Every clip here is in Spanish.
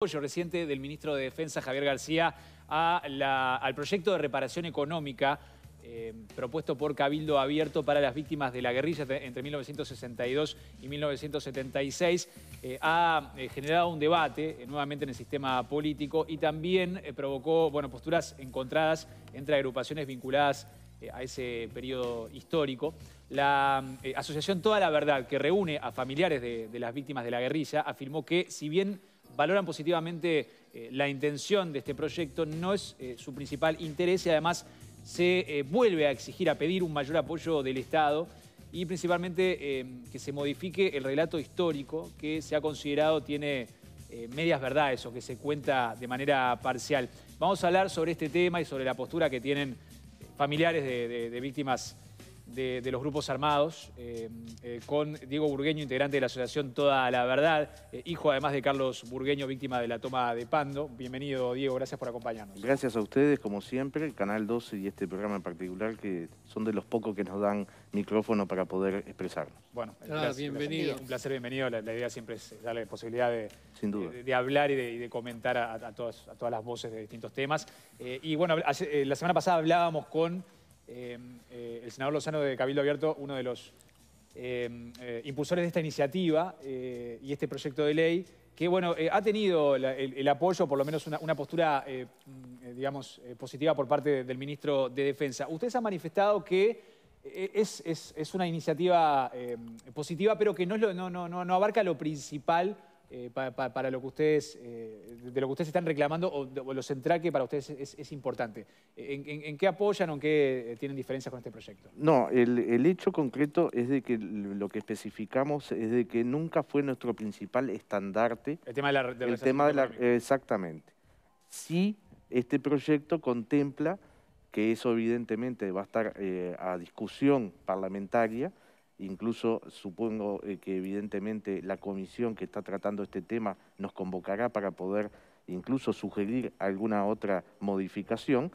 apoyo reciente del ministro de Defensa, Javier García, al proyecto de reparación económica eh, propuesto por Cabildo Abierto para las víctimas de la guerrilla entre 1962 y 1976, eh, ha eh, generado un debate nuevamente en el sistema político y también provocó bueno, posturas encontradas entre agrupaciones vinculadas a ese periodo histórico. La asociación Toda la Verdad, que reúne a familiares de las víctimas de la guerrilla, afirmó que si bien valoran positivamente eh, la intención de este proyecto, no es eh, su principal interés y además se eh, vuelve a exigir, a pedir un mayor apoyo del Estado y principalmente que se modifique el relato histórico que se ha considerado tiene medias verdades o que se cuenta de manera parcial. Vamos a hablar sobre este tema y sobre la postura que tienen familiares de víctimas de, los grupos armados, eh, eh, con Diego Burgueño, integrante de la asociación Toda la Verdad, eh, hijo además de Carlos Burgueño, víctima de la toma de Pando. Bienvenido, Diego, gracias por acompañarnos. Gracias a ustedes, como siempre, Canal 12 y este programa en particular, que son de los pocos que nos dan micrófono para poder expresarnos. Bueno, ah, bienvenido. Un placer, bienvenido. La, idea siempre es darle posibilidad de, de, hablar y de, comentar a, todas, a todas las voces de distintos temas. y bueno, la semana pasada hablábamos con Em, eh, el senador Lozano de Cabildo Abierto, uno de los em, eh, impulsores de esta iniciativa eh, y este proyecto de ley, que bueno, ha tenido el, apoyo, por lo menos una, postura, mm, digamos, positiva por parte del ministro de Defensa. Ustedes han manifestado que es, una iniciativa em, positiva, pero que no, no, no abarca lo principal eh, para lo que ustedes, eh, de lo que ustedes están reclamando o, lo los central que para ustedes es, importante. ¿En, qué apoyan o en qué eh, tienen diferencias con este proyecto? No, el, hecho concreto es de que lo que especificamos es de que nunca fue nuestro principal estandarte. El tema de la... exactamente. Sí, este proyecto contempla que eso evidentemente va a estar a discusión parlamentaria, Incluso supongo eh, que evidentemente la comisión que está tratando este tema nos convocará para poder incluso sugerir alguna otra modificación,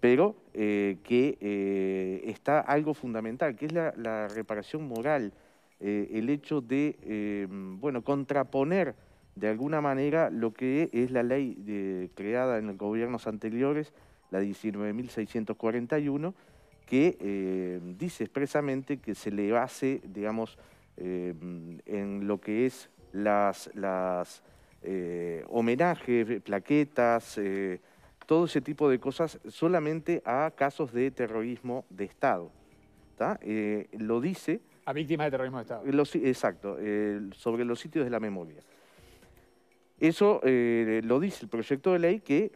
pero eh, que eh, está algo fundamental, que es la, reparación moral, el hecho de, bueno, contraponer de alguna manera lo que es la ley creada en los gobiernos anteriores, la 19.641, que eh, dice expresamente que se le base, digamos, eh, en lo que es las, las eh, homenajes, plaquetas, todo ese tipo de cosas solamente a casos de terrorismo de Estado. lo dice... A víctimas de terrorismo de Estado. exacto, sobre los sitios de la memoria. Eso lo dice el proyecto de ley que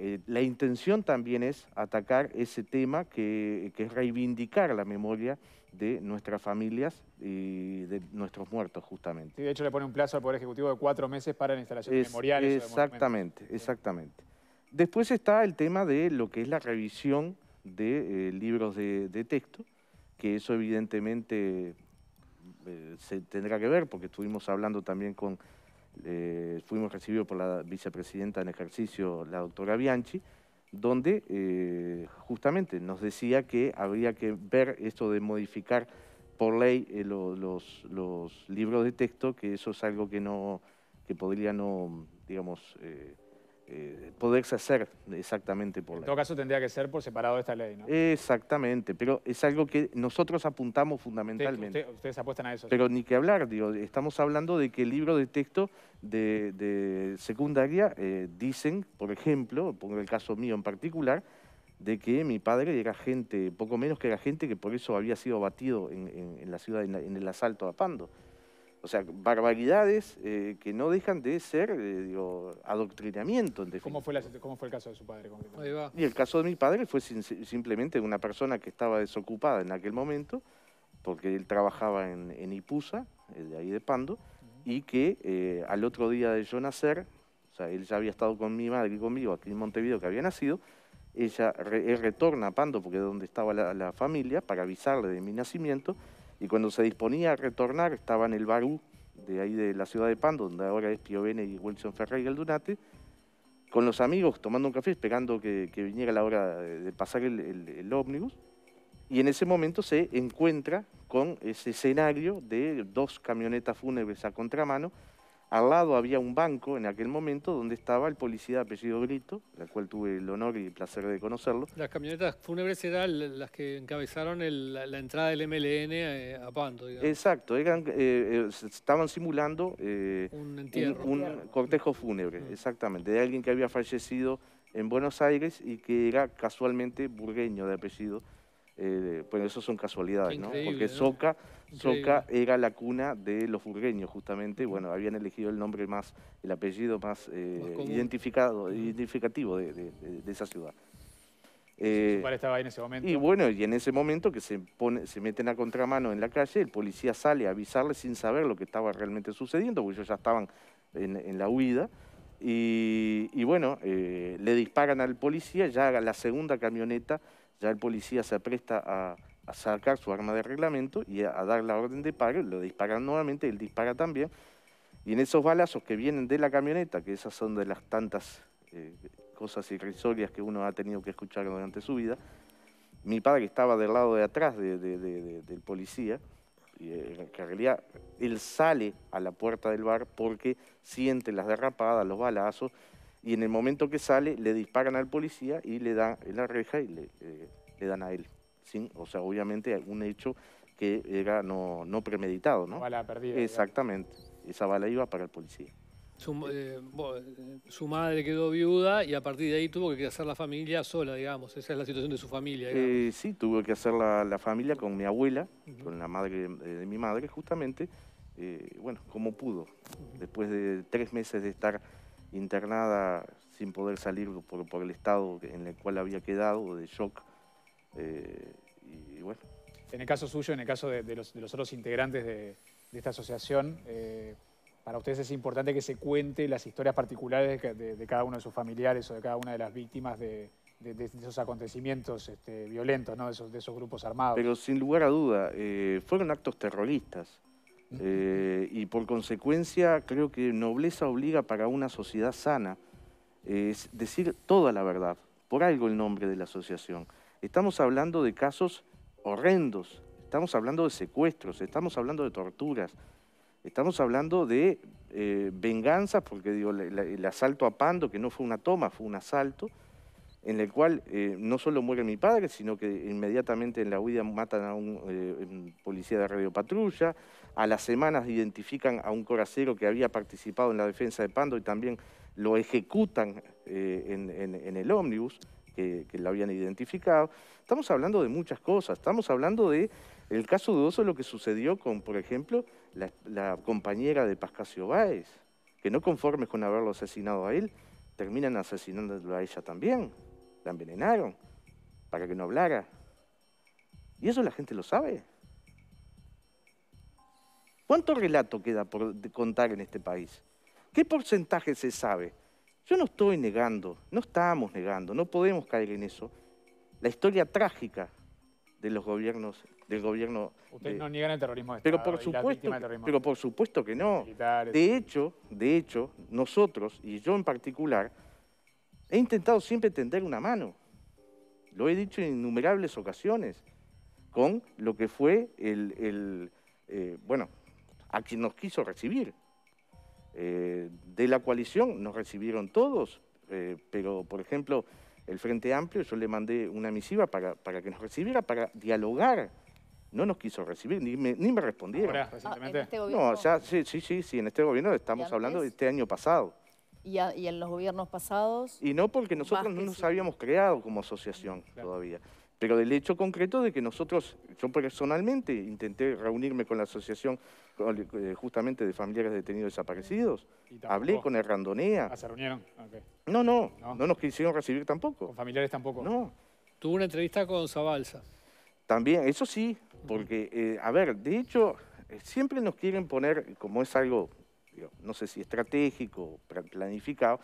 eh, la intención también es atacar ese tema que, es reivindicar la memoria de nuestras familias y de nuestros muertos, justamente. de hecho le pone un plazo al Poder Ejecutivo de cuatro meses para la instalación de memoriales. Exactamente, exactamente. Después está el tema de lo que es la revisión de eh, libros de, texto, que eso evidentemente eh, se tendrá que ver, porque estuvimos hablando también con eh, fuimos recibidos por la vicepresidenta en ejercicio, la doctora Bianchi, donde eh, justamente nos decía que habría que ver esto de modificar por ley eh, los, los, libros de texto, que eso es algo que no que podría no, digamos, eh, poderse hacer exactamente por en En todo caso tendría que ser por separado de esta ley, ¿no? Exactamente, pero es algo que nosotros apuntamos fundamentalmente. ustedes apuestan a eso. Pero ni que hablar, digo, estamos hablando de que el libro de texto de, secundaria eh, dicen, por ejemplo, pongo el caso mío en particular, de que mi padre era gente, poco menos que era gente que por eso había sido abatido en, la ciudad, en el asalto a Pando. O sea, barbaridades eh, que no dejan de ser, eh, digo, adoctrinamiento. ¿Cómo, fue ¿Cómo fue el caso de su padre? Y el caso de mi padre fue simplemente una persona que estaba desocupada en aquel momento, porque él trabajaba en, en Ipusa, de ahí de Pando, y que eh, al otro día de yo nacer, o sea, él ya había estado con mi madre y conmigo aquí en Montevideo, que había nacido, ella retorna a Pando, porque es donde estaba la, la familia, para avisarle de mi nacimiento, y cuando se disponía a retornar, estaba en el Barú, de ahí de la ciudad de Pan, donde ahora es Piovene y Wilson Ferreira el Dunate, con los amigos tomando un café, esperando que, que viniera la hora de pasar el ómnibus. Y en ese momento se encuentra con ese escenario de dos camionetas fúnebres a contramano al lado había un banco en aquel momento donde estaba el policía de apellido Grito, la cual tuve el honor y el placer de conocerlo. Las camionetas fúnebres eran las que encabezaron la, entrada del MLN eh, a Pando. Exacto, eh, eh, estaban simulando un, cortejo fúnebre, exactamente, de alguien que había fallecido en Buenos Aires y que era casualmente burgueño de apellido eh, bueno, pues eso son casualidades, ¿no? Porque Soca, era la cuna de los burgueños, justamente, bueno, habían elegido el nombre más, el apellido más, eh, identificado, identificativo de, esa ciudad. Eh, estaba ahí en ese momento. Y bueno, y en ese momento que se, meten a contramano en la calle, el policía sale a avisarle sin saber lo que estaba realmente sucediendo, porque ellos ya estaban en, en la huida. Y, bueno, eh, le disparan al policía, ya la segunda camioneta, ya el policía se apresta a, sacar su arma de reglamento y a, dar la orden de paro, lo disparan nuevamente, él dispara también. Y en esos balazos que vienen de la camioneta, que esas son de las tantas eh, cosas irrisorias que uno ha tenido que escuchar durante su vida, mi padre estaba del lado de atrás del policía, que eh, en realidad él sale a la puerta del bar porque siente las derrapadas, los balazos, y en el momento que sale le disparan al policía y le dan en la reja y le, eh, dan a él. O sea, obviamente algún hecho que era no, premeditado. ¿no? Bala perdida. Exactamente, esa bala iba para el policía. Eh, eh, su, madre quedó viuda y a partir de ahí tuvo que hacer la familia sola, digamos. Esa es la situación de su familia. Eh, sí, tuvo que hacer la, familia con mi abuela, con la madre de eh, mi madre, justamente. bueno, como pudo. Después de tres meses de estar internada sin poder salir por, el estado en el cual había quedado, de shock. y, bueno. En el caso suyo, en el caso de, los, otros integrantes de, de esta asociación, para ustedes es importante que se cuente las historias particulares de, cada uno de sus familiares o de cada una de las víctimas de, esos acontecimientos este, violentos, de, esos, grupos armados. Pero sin lugar a duda, eh, fueron actos terroristas. Eh, y por consecuencia, creo que nobleza obliga para una sociedad sana eh, es decir toda la verdad, por algo el nombre de la asociación. Estamos hablando de casos horrendos, estamos hablando de secuestros, estamos hablando de torturas, Estamos hablando de venganzas, eh, venganza, porque digo, el asalto a Pando, que no fue una toma, fue un asalto, en el cual eh, no solo muere mi padre, sino que inmediatamente en la huida matan a eh, un, policía de radio patrulla, a las semanas identifican a un coracero que había participado en la defensa de Pando y también lo ejecutan en, el ómnibus, que, lo habían identificado. Estamos hablando de muchas cosas, estamos hablando de el caso dudoso de lo que sucedió con, por ejemplo, la, compañera de Pascasio Báez, que no conformes con haberlo asesinado a él, terminan asesinándolo a ella también. La envenenaron para que no hablara. Y eso la gente lo sabe. ¿Cuánto relato queda por contar en este país? ¿Qué porcentaje se sabe? Yo no estoy negando, no estamos negando, no podemos caer en eso. La historia trágica de los gobiernos del gobierno. Ustedes no niegan el terrorismo de pero por supuesto, pero por supuesto que no. De hecho, de hecho, nosotros y yo en particular he intentado siempre tender una mano. Lo he dicho en innumerables ocasiones con lo que fue el, eh, bueno, a quien nos quiso recibir. Eh, de la coalición nos recibieron todos, eh, pero por ejemplo el Frente Amplio, yo le mandé una misiva para, que nos recibiera, para dialogar. No nos quiso recibir, ni me, ni me respondieron. Ahora, ah, este no, sí, sí, sí, en este gobierno estamos hablando de este año pasado. Y, en los gobiernos pasados. Y no porque nosotros no nos habíamos creado como asociación todavía. Pero del hecho concreto de que nosotros, yo personalmente intenté reunirme con la asociación eh, justamente de familiares detenidos desaparecidos. Hablé con el Ah, se reunieron. No, no, no, nos quisieron recibir tampoco. Con familiares tampoco. No. Tuvo una entrevista con Zabalsa. También, eso sí, porque, eh, a ver, de hecho, eh, siempre nos quieren poner, como es algo, no sé si estratégico, planificado,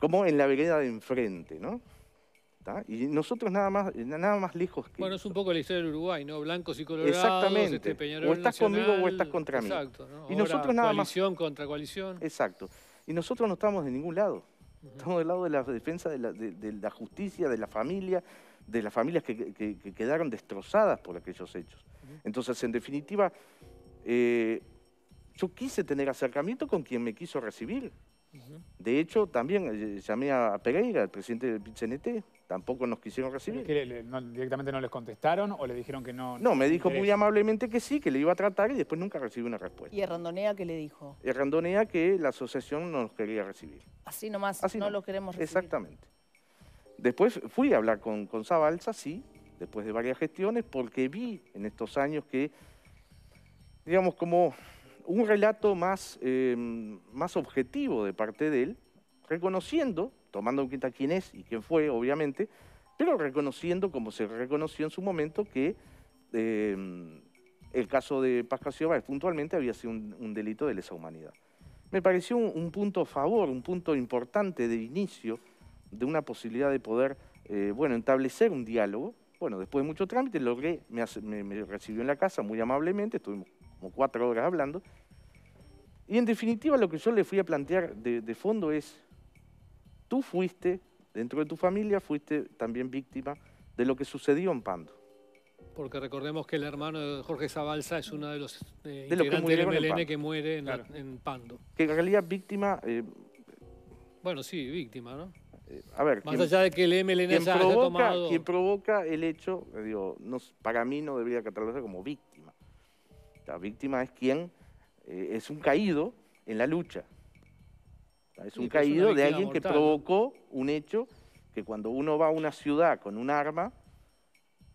como en la vereda de enfrente, ¿no? Y nosotros nada más, nada más lejos que. Bueno, es un poco la historia del Uruguay, ¿no? Blancos y colorados. Exactamente. Este, o estás conmigo o estás contra mí. Exacto. Y nosotros nada coalición contra coalición. Exacto. Y nosotros no estamos de ningún lado. Estamos del lado de la defensa de la, de, la, justicia, de la familia, de las familias que, que, quedaron destrozadas por aquellos hechos. Entonces, en definitiva, eh, yo quise tener acercamiento con quien me quiso recibir. De hecho, también eh, llamé a Pereira, el presidente del PCNT, tampoco nos quisieron recibir. directamente no les contestaron o le dijeron que no? No, me dijo muy amablemente que sí, que le iba a tratar y después nunca recibí una respuesta. ¿Y Randonea qué le dijo? Randonea que la asociación no nos quería recibir. Así nomás, no, lo queremos recibir. Exactamente. Después fui a hablar con, con Zabalza, sí, después de varias gestiones, porque vi en estos años que, digamos, como un relato más, eh, más objetivo de parte de él, reconociendo tomando en cuenta quién es y quién fue, obviamente, pero reconociendo, como se reconoció en su momento, que em, el caso de Pascal Ciobar puntualmente había sido un, delito de lesa humanidad. Me pareció un, punto a favor, un punto importante de inicio de una posibilidad de poder, eh, bueno, establecer un diálogo. Bueno, después de mucho trámite logré, me, recibió en la casa muy amablemente, estuvimos como cuatro horas hablando, y en definitiva lo que yo le fui a plantear de, fondo es, Tú fuiste, dentro de tu familia, fuiste también víctima de lo que sucedió en Pando. Porque recordemos que el hermano de Jorge Zabalza es uno de los eh, integrantes del MLN que muere en, Pando. Que en realidad víctima... Eh, bueno, sí, víctima, ¿no? Eh, a ver, Más allá de que el MLN haya provoca, tomado... Quien provoca el hecho, digo, para mí no debería catalogarse como víctima. La víctima es quien es un caído en la lucha es un caído de alguien que provocó un hecho que cuando uno va a una ciudad con un arma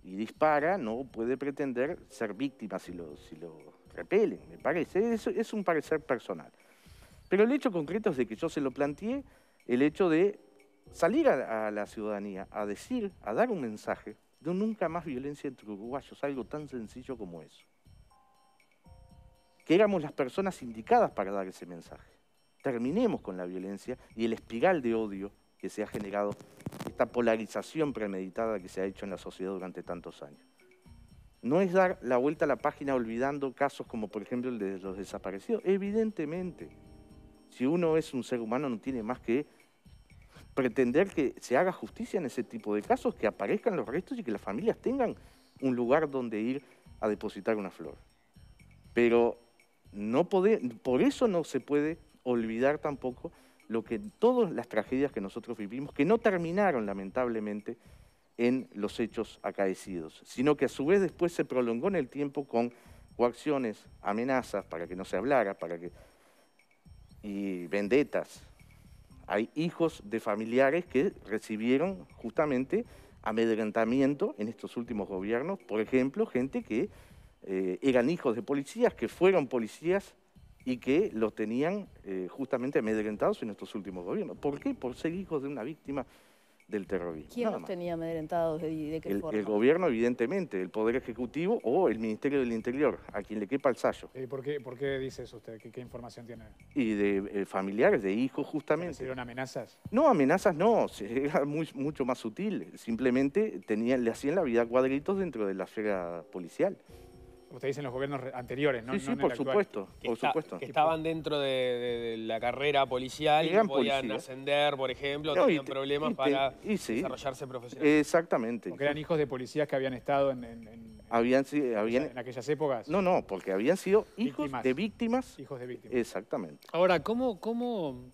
y dispara, no puede pretender ser víctima si lo, si lo repelen, me parece. Es, un parecer personal. Pero el hecho concreto es de que yo se lo planteé, el hecho de salir a, a la ciudadanía a decir, a dar un mensaje de nunca más violencia entre uruguayos, algo tan sencillo como eso. Que éramos las personas indicadas para dar ese mensaje terminemos con la violencia y el espiral de odio que se ha generado, esta polarización premeditada que se ha hecho en la sociedad durante tantos años. No es dar la vuelta a la página olvidando casos como por ejemplo el de los desaparecidos. Evidentemente, si uno es un ser humano no tiene más que pretender que se haga justicia en ese tipo de casos, que aparezcan los restos y que las familias tengan un lugar donde ir a depositar una flor. Pero no por eso no se puede olvidar tampoco lo que todas las tragedias que nosotros vivimos, que no terminaron lamentablemente en los hechos acaecidos, sino que a su vez después se prolongó en el tiempo con coacciones, amenazas para que no se hablara, para que y vendetas. Hay hijos de familiares que recibieron justamente amedrentamiento en estos últimos gobiernos, por ejemplo, gente que eh, eran hijos de policías, que fueron policías y que los tenían eh, justamente amedrentados en estos últimos gobiernos. ¿Por qué? Por ser hijos de una víctima del terrorismo. ¿Quién los tenía amedrentados? y de qué el, forma? el gobierno, evidentemente, el Poder Ejecutivo o el Ministerio del Interior, a quien le quepa el sallo. ¿Y eh, por qué, por qué dice eso usted? ¿Qué, información tiene? Y de eh, familiares, de hijos, justamente. ¿Hicieron amenazas? No, amenazas no, era mucho más sutil. Simplemente tenían, le hacían la vida cuadritos dentro de la esfera policial. Usted dice en los gobiernos anteriores, ¿no? Sí, sí, por, supuesto, por supuesto. Que estaban dentro de, la carrera policial y podían ascender, por ejemplo, tenían problemas para desarrollarse profesionalmente. Exactamente. Porque eran hijos de policías que habían estado en, habían, en aquellas épocas. No, no, porque habían sido hijos de víctimas. Hijos de víctimas. Exactamente. Ahora, ¿cómo, cómo,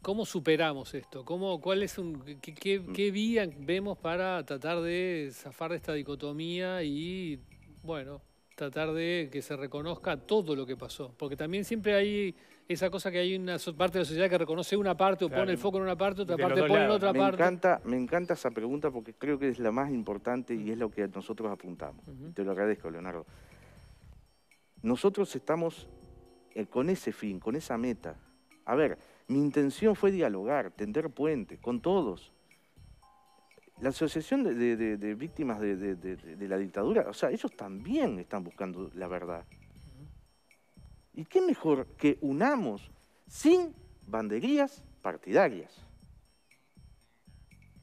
cómo superamos esto? ¿Cómo, cuál es un, qué, qué mm. vía vemos para tratar de zafar de esta dicotomía y, bueno, tratar de que se reconozca todo lo que pasó. Porque también siempre hay esa cosa que hay una parte de la sociedad que reconoce una parte o pone el foco en una parte, otra parte pone en otra me parte. me encanta esa pregunta porque creo que es la más importante y es lo que nosotros apuntamos. Te lo agradezco, Leonardo. Nosotros estamos eh, con ese fin, con esa meta. A ver, mi intención fue dialogar, tender puentes con todos. La Asociación de, Víctimas de, la Dictadura, o sea, ellos también están buscando la verdad. ¿Y qué mejor que unamos sin banderías partidarias?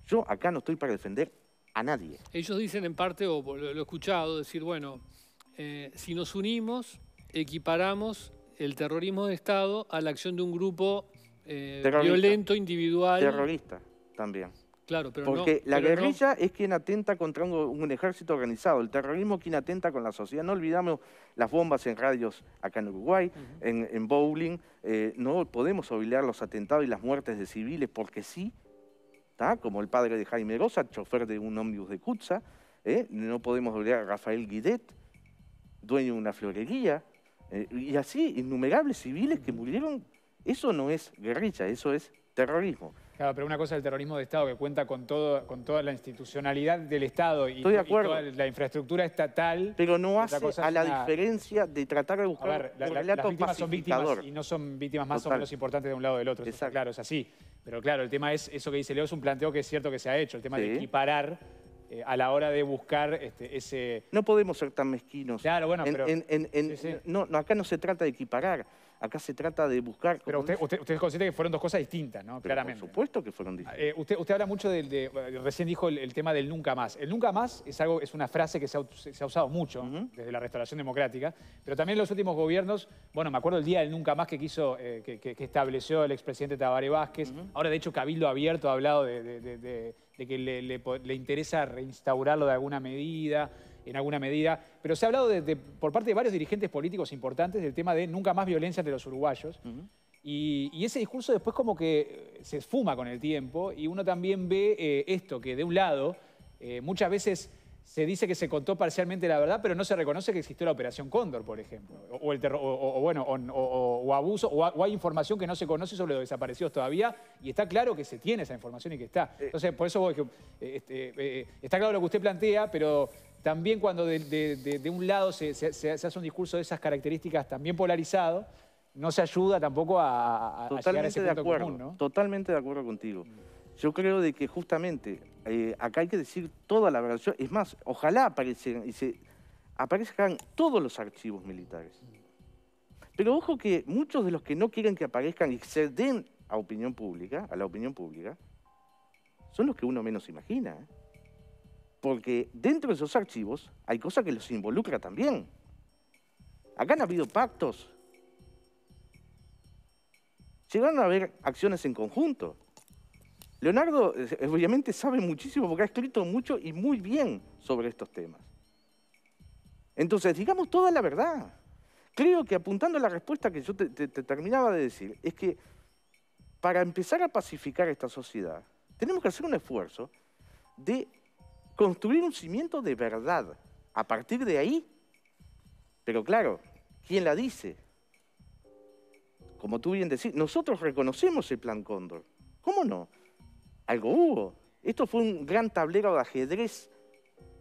Yo acá no estoy para defender a nadie. Ellos dicen en parte, o lo, he escuchado, decir, bueno, eh, si nos unimos, equiparamos el terrorismo de Estado a la acción de un grupo eh, violento, individual. Terrorista también. Porque la guerrilla es quien atenta contra un, ejército organizado, el terrorismo quien atenta con la sociedad. No olvidamos las bombas en radios acá en Uruguay, en, bowling. Eh, no podemos olvidar los atentados y las muertes de civiles porque sí, como el padre de Jaime Rosa, chofer de un ómnibus de Kutza. ¿eh? No podemos olvidar a Rafael Guidet, dueño de una florería. Eh, y así, innumerables civiles que murieron. Eso no es guerrilla, eso es terrorismo. Claro, pero una cosa es el terrorismo de Estado que cuenta con, todo, con toda la institucionalidad del Estado y, toda la infraestructura estatal. Pero no hace a la diferencia de tratar de buscar a las víctimas son víctimas y no son víctimas más o menos importantes de un lado o del otro. claro, es así. Pero claro, el tema es, eso que dice Leo es un planteo que es cierto que se ha hecho, el tema de equiparar eh, a la hora de buscar este, ese... No podemos ser tan mezquinos. Claro, bueno, pero... No, acá no se trata de equiparar Acá se trata de buscar... Pero usted, usted, es consciente que fueron dos cosas distintas, ¿no? Claramente. Por supuesto que fueron distintas. Eh, usted, habla mucho del... Eh, recién dijo el, tema del nunca más. El nunca más es, algo, es una frase que se ha, usado mucho desde la restauración democrática, pero también en los últimos gobiernos, bueno, me acuerdo el día del nunca más que quiso, eh, que, estableció el expresidente Tabaré Vázquez. Ahora, de hecho, Cabildo Abierto ha hablado de, que le interesa reinstaurarlo de alguna medida en alguna medida, pero se ha hablado por parte de varios dirigentes políticos importantes del tema de nunca más violencia entre los uruguayos. y, ese discurso después como que eh, se esfuma con el tiempo y uno también ve eh, esto, que de un lado eh, muchas veces se dice que se contó parcialmente la verdad, pero no se reconoce que existió la Operación Cóndor, por ejemplo, o, el terror, o, bueno, o, abuso, o, hay información que no se conoce sobre los desaparecidos todavía, y está claro que se tiene esa información y que está. Entonces, por eso este, está claro lo que usted plantea, pero también cuando de, un lado se, hace un discurso de esas características también polarizado, no se ayuda tampoco a, totalmente llegar ese de acuerdo, Totalmente de acuerdo contigo. Yo creo de que justamente eh, acá hay que decir toda la verdad. Es más, ojalá y se, aparezcan todos los archivos militares. Pero ojo que muchos de los que no quieren que aparezcan y se den a opinión pública, a la opinión pública, son los que uno menos imagina. ¿eh? Porque dentro de esos archivos hay cosas que los involucra también. Acá han habido pactos. Llegaron a haber acciones en conjunto. Leonardo eh, obviamente sabe muchísimo porque ha escrito mucho y muy bien sobre estos temas. Entonces, digamos toda la verdad. Creo que apuntando a la respuesta que yo te terminaba de decir, es que para empezar a pacificar esta sociedad, tenemos que hacer un esfuerzo de construir un cimiento de verdad a partir de ahí. Pero claro, ¿quién la dice? Como tú bien decís, nosotros reconocemos el plan Cóndor. ¿Cómo no? Algo hubo. Esto fue un gran tablero de ajedrez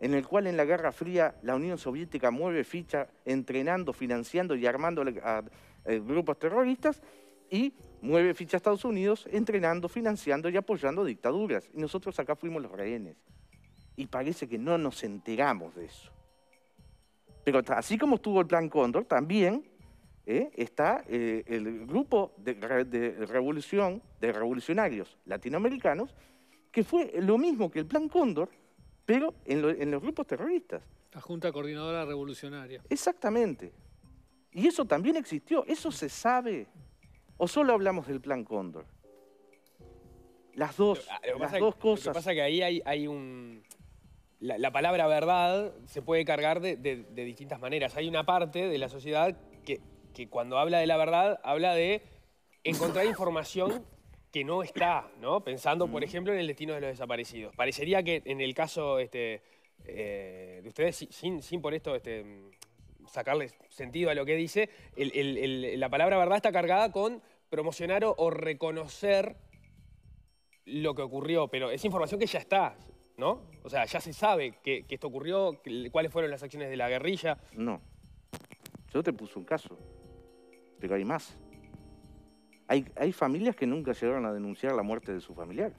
en el cual en la Guerra Fría la Unión Soviética mueve ficha entrenando, financiando y armando a, grupos terroristas y mueve ficha Estados Unidos entrenando, financiando y apoyando dictaduras. Y nosotros acá fuimos los rehenes y parece que no nos enteramos de eso. Pero así como estuvo el Plan Cóndor, también eh, está eh, el grupo de, revolución, de revolucionarios latinoamericanos, que fue lo mismo que el Plan Cóndor, pero en, los grupos terroristas. La Junta Coordinadora Revolucionaria. Exactamente. Y eso también existió, eso se sabe. ¿O solo hablamos del Plan Cóndor? Las dos, dos cosas. Ah, lo que pasa es que ahí hay, hay un la, palabra verdad se puede cargar de, distintas maneras. Hay una parte de la sociedad que, cuando habla de la verdad, habla de encontrar información que no está, ¿no? Pensando, por ejemplo, en el destino de los desaparecidos. Parecería que en el caso este, eh, de ustedes, sin, por esto este, sacarle sentido a lo que dice, la palabra verdad está cargada con promocionar o reconocer lo que ocurrió, pero es información que ya está, ¿no? O sea, ya se sabe que, esto ocurrió, cuáles fueron las acciones de la guerrilla. No. Yo te puse un caso, pero hay más. Hay, familias que nunca llegaron a denunciar la muerte de su familiar.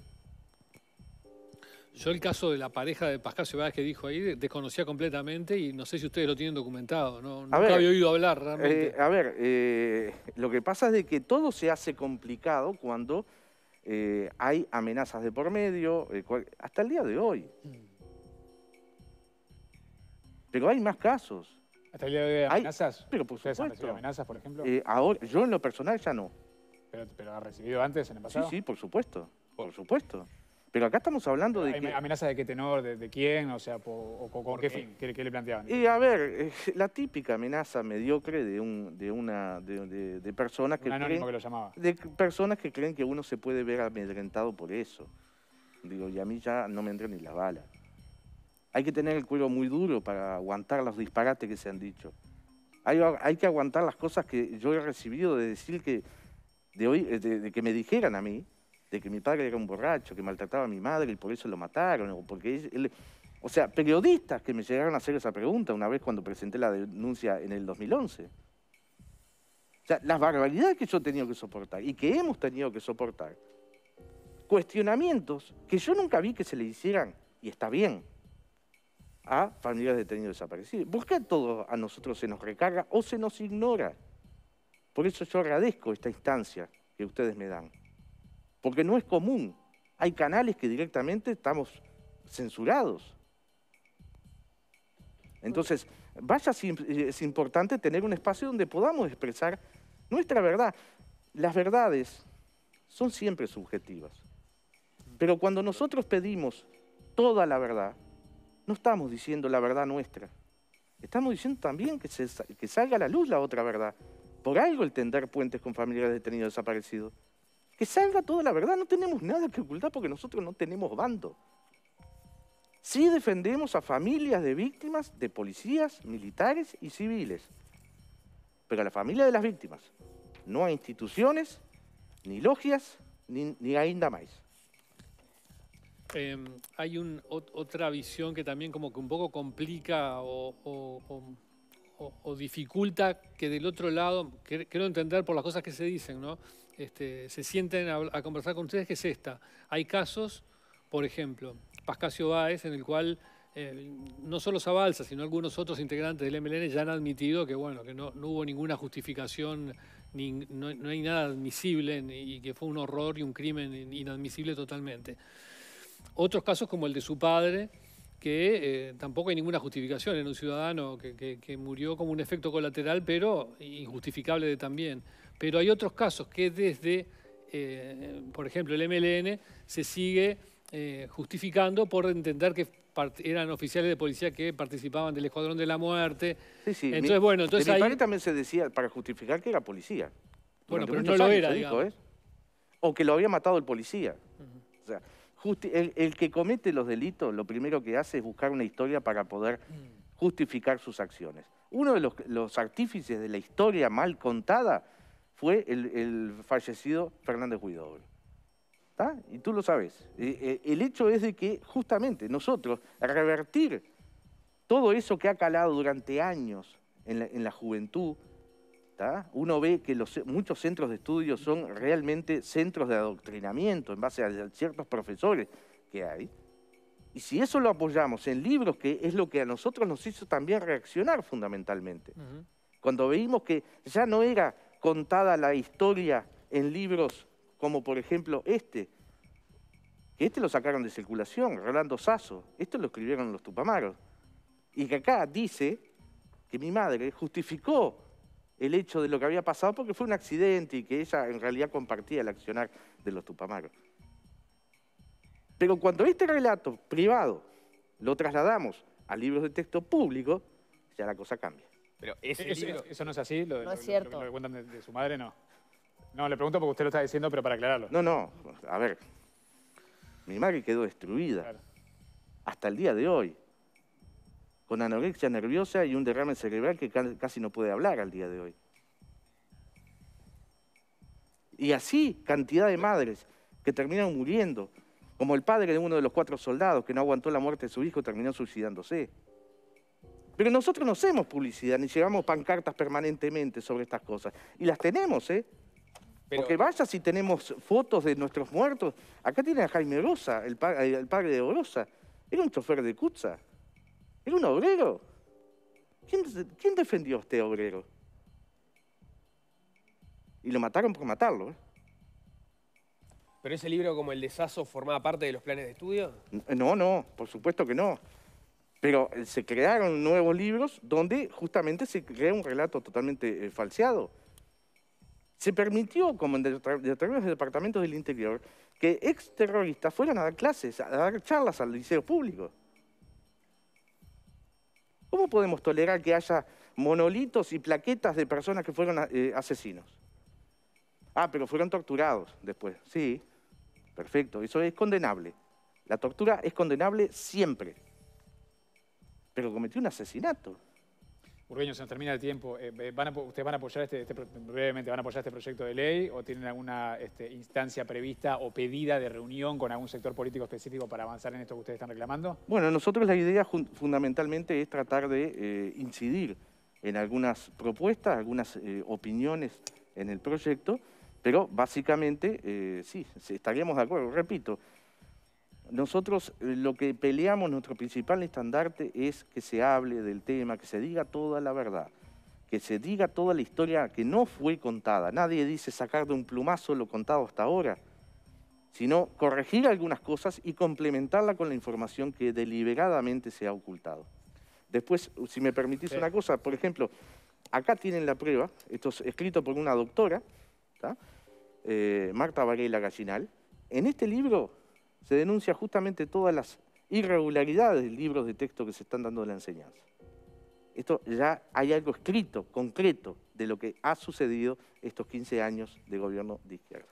Yo el caso de la pareja de Pascal ciudad que dijo ahí desconocía completamente y no sé si ustedes lo tienen documentado. No, nunca había oído hablar eh, realmente. a ver, eh, lo que pasa es de que todo se hace complicado cuando eh, hay amenazas de por medio, eh, hasta el día de hoy. Mm. Pero hay más casos. ¿Hasta el día de hoy hay amenazas? pero por ¿Ustedes amenazas, por ejemplo? Eh, yo en lo personal ya no. Pero, pero, ha recibido antes en el pasado? Sí, sí, por supuesto. Por supuesto. Pero acá estamos hablando de que... ¿Amenaza de qué tenor? ¿De, quién? O sea, qué, fin? ¿Qué, le planteaban? Y a ver, eh, la típica amenaza mediocre de, un, de una de, personas que creen, que De personas que creen que uno se puede ver amedrentado por eso. Digo, y a mí ya no me entra ni la bala. Hay que tener el cuero muy duro para aguantar los disparates que se han dicho. Hay, que aguantar las cosas que yo he recibido de decir que, de eh, de que me dijeran a mí, de que mi padre era un borracho, que maltrataba a mi madre y por eso lo mataron, o porque o sea, periodistas que me llegaron a hacer esa pregunta una vez cuando presenté la denuncia en el 2011. O sea, las barbaridades que yo he tenido que soportar y que hemos tenido que soportar. Cuestionamientos que yo nunca vi que se le hicieran, y está bien, a familiares detenidos desaparecidos. ¿Por qué a todos a nosotros se nos recarga o se nos ignora? Por eso yo agradezco esta instancia que ustedes me dan porque no es común. Hay canales que directamente estamos censurados. Entonces, vaya es importante tener un espacio donde podamos expresar nuestra verdad. Las verdades son siempre subjetivas. Pero cuando nosotros pedimos toda la verdad, no estamos diciendo la verdad nuestra. Estamos diciendo también que, que salga a la luz la otra verdad. Por algo el tender puentes con familiares detenidos desaparecidos. Que salga toda la verdad, no tenemos nada que ocultar porque nosotros no tenemos bando. Sí defendemos a familias de víctimas, de policías, militares y civiles, pero a la familia de las víctimas, no a instituciones, ni logias, ni, ni ainda más. Em, hay otra visión que también como que un poco complica o o, dificulta que del otro lado, quiero entender por las cosas que se dicen, ¿no? Este, se sienten a, conversar con ustedes, que es esta. Hay casos, por ejemplo, Pascasio Báez, en el cual eh, no solo Zabalza, sino algunos otros integrantes del MLN ya han admitido que, bueno, que no, hubo ninguna justificación, ni, no, hay nada admisible y que fue un horror y un crimen inadmisible totalmente. Otros casos como el de su padre, que eh, tampoco hay ninguna justificación en un ciudadano que, murió como un efecto colateral, pero injustificable también. Pero hay otros casos que desde, eh, por ejemplo, el MLN se sigue eh, justificando por entender que eran oficiales de policía que participaban del Escuadrón de la Muerte. Sí, sí. Entonces, bueno, entonces también se decía, para justificar que era policía. Bueno, pero no lo era, dijo, O que lo había matado el policía. O sea, el, que comete los delitos lo primero que hace es buscar una historia para poder mm. justificar sus acciones. Uno de los, artífices de la historia mal contada fue el, fallecido Fernández Huidobro. Y tú lo sabes. E, e, el hecho es de que justamente nosotros revertir todo eso que ha calado durante años en la juventud, uno ve que los, muchos centros de estudio son realmente centros de adoctrinamiento en base a ciertos profesores que hay. Y si eso lo apoyamos en libros, que es lo que a nosotros nos hizo también reaccionar fundamentalmente. Cuando veíamos que ya no era contada la historia en libros como por ejemplo este, que este lo sacaron de circulación, Rolando Sasso, esto lo escribieron los tupamaros, y que acá dice que mi madre justificó el hecho de lo que había pasado porque fue un accidente y que ella en realidad compartía el accionar de los Tupamaros. Pero cuando este relato privado lo trasladamos a libros de texto público, ya la cosa cambia. Pero eso no es así, lo, de, cuentan de, su madre, no. No, le pregunto porque usted lo está diciendo, pero para aclararlo. No, no, a ver. Mi madre quedó destruida. Hasta el día de hoy con anorexia nerviosa y un derrame cerebral que casi no puede hablar al día de hoy. Y así cantidad de madres que terminan muriendo, como el padre de uno de los cuatro soldados que no aguantó la muerte de su hijo, terminó suicidándose. Pero nosotros no hacemos publicidad, ni llevamos pancartas permanentemente sobre estas cosas. Y las tenemos, ¿eh? Porque vaya si tenemos fotos de nuestros muertos. Acá tiene a Jaime Rosa, el, padre de Orosa. Era un chofer de Cuza. Era un obrero. ¿Quién, defendió a este obrero? Y lo mataron por matarlo. ¿eh? ¿Pero ese libro como el de formaba parte de los planes de estudio? No, no, por supuesto que no. Pero eh, se crearon nuevos libros donde justamente se crea un relato totalmente eh, falseado. Se permitió, como en determinados departamentos del interior, que exterroristas fueran a dar clases, a dar charlas al liceo público. ¿Cómo podemos tolerar que haya monolitos y plaquetas de personas que fueron eh, asesinos? Ah, pero fueron torturados después. Sí, perfecto, eso es condenable. La tortura es condenable siempre. Pero cometió un asesinato. Urgueño, se nos termina el tiempo. Eh, eh, ¿Ustedes van a apoyar este, este brevemente, van a apoyar este proyecto de ley o tienen alguna este, instancia prevista o pedida de reunión con algún sector político específico para avanzar en esto que ustedes están reclamando? Bueno, nosotros la idea fundamentalmente es tratar de eh, incidir en algunas propuestas, algunas opiniones en el proyecto, pero básicamente sí, estaríamos de acuerdo. Repito, nosotros eh, lo que peleamos, nuestro principal estandarte es que se hable del tema, que se diga toda la verdad, que se diga toda la historia que no fue contada. Nadie dice sacar de un plumazo lo contado hasta ahora, sino corregir algunas cosas y complementarla con la información que deliberadamente se ha ocultado. Después, si me permitís una cosa, por ejemplo, acá tienen la prueba, esto es escrito por una doctora, eh, Marta Varela Gallinal. En este libro se denuncia justamente todas las irregularidades de libros de texto que se están dando de la enseñanza. Esto ya hay algo escrito, concreto, de lo que ha sucedido estos 15 años de gobierno de izquierda.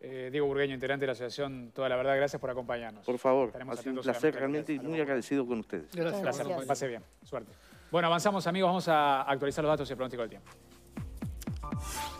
Eh, Diego Burgueño, integrante de la Asociación Toda la Verdad, gracias por acompañarnos. Por favor, un placer realmente muy agradecido con ustedes. gracias. Pase bien, suerte. Bueno, avanzamos amigos, vamos a actualizar los datos y el pronóstico del tiempo.